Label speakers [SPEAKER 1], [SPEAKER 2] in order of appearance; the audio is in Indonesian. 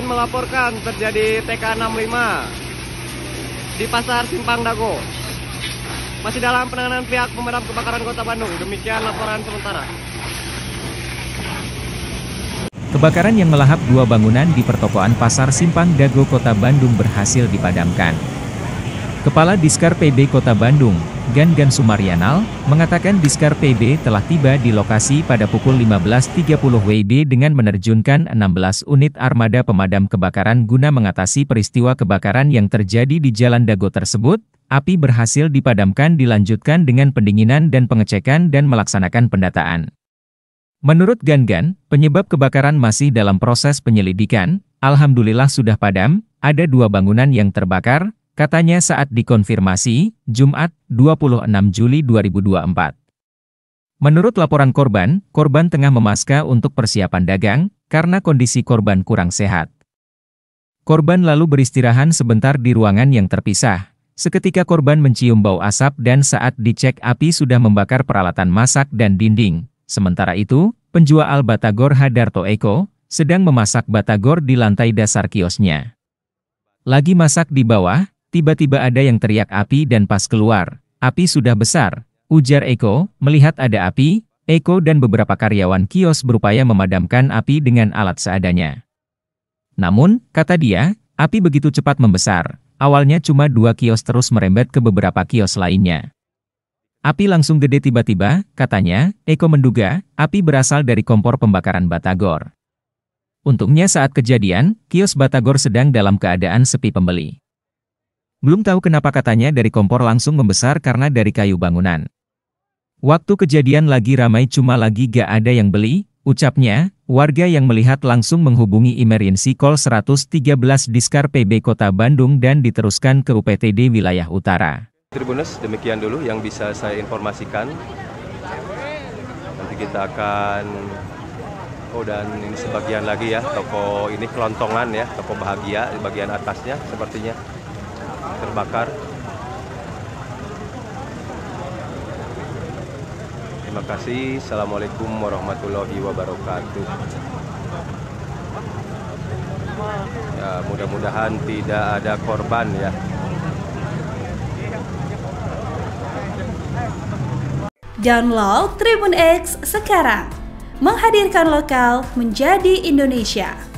[SPEAKER 1] Udin melaporkan terjadi TK65 di Pasar Simpang Dago. Masih dalam penanganan pihak pemadam kebakaran Kota Bandung. Demikian laporan sementara. Kebakaran yang melahap dua bangunan di pertokoan Pasar Simpang Dago Kota Bandung berhasil dipadamkan. Kepala Diskar PD Kota Bandung, Gangan Sumaryanal, mengatakan Diskar PB telah tiba di lokasi pada pukul 15.30 WIB dengan menerjunkan 16 unit armada pemadam kebakaran guna mengatasi peristiwa kebakaran yang terjadi di Jalan Dago tersebut, api berhasil dipadamkan dilanjutkan dengan pendinginan dan pengecekan dan melaksanakan pendataan. Menurut Gangan, penyebab kebakaran masih dalam proses penyelidikan, Alhamdulillah sudah padam, ada dua bangunan yang terbakar, Katanya saat dikonfirmasi, Jumat, 26 Juli 2024. Menurut laporan korban, korban tengah memaska untuk persiapan dagang, karena kondisi korban kurang sehat. Korban lalu beristirahat sebentar di ruangan yang terpisah. Seketika korban mencium bau asap dan saat dicek api sudah membakar peralatan masak dan dinding. Sementara itu, penjual Batagor Hadarto Eko, sedang memasak batagor di lantai dasar kiosnya. Lagi masak di bawah, Tiba-tiba ada yang teriak api dan pas keluar, api sudah besar, ujar Eko, melihat ada api, Eko dan beberapa karyawan kios berupaya memadamkan api dengan alat seadanya. Namun, kata dia, api begitu cepat membesar, awalnya cuma dua kios terus merembet ke beberapa kios lainnya. Api langsung gede tiba-tiba, katanya, Eko menduga, api berasal dari kompor pembakaran Batagor. Untungnya saat kejadian, kios Batagor sedang dalam keadaan sepi pembeli. Belum tahu kenapa katanya dari kompor langsung membesar karena dari kayu bangunan. Waktu kejadian lagi ramai cuma lagi gak ada yang beli, ucapnya, warga yang melihat langsung menghubungi emergency call 113 Diskar PB Kota Bandung dan diteruskan ke UPTD wilayah utara.
[SPEAKER 2] Tribunus, demikian dulu yang bisa saya informasikan. Nanti kita akan Oh dan ini sebagian lagi ya toko ini kelontongan ya toko bahagia di bagian atasnya sepertinya terbakar terima kasih Assalamualaikum warahmatullahi wabarakatuh ya mudah-mudahan tidak ada korban ya Download Tribun X sekarang menghadirkan lokal menjadi Indonesia.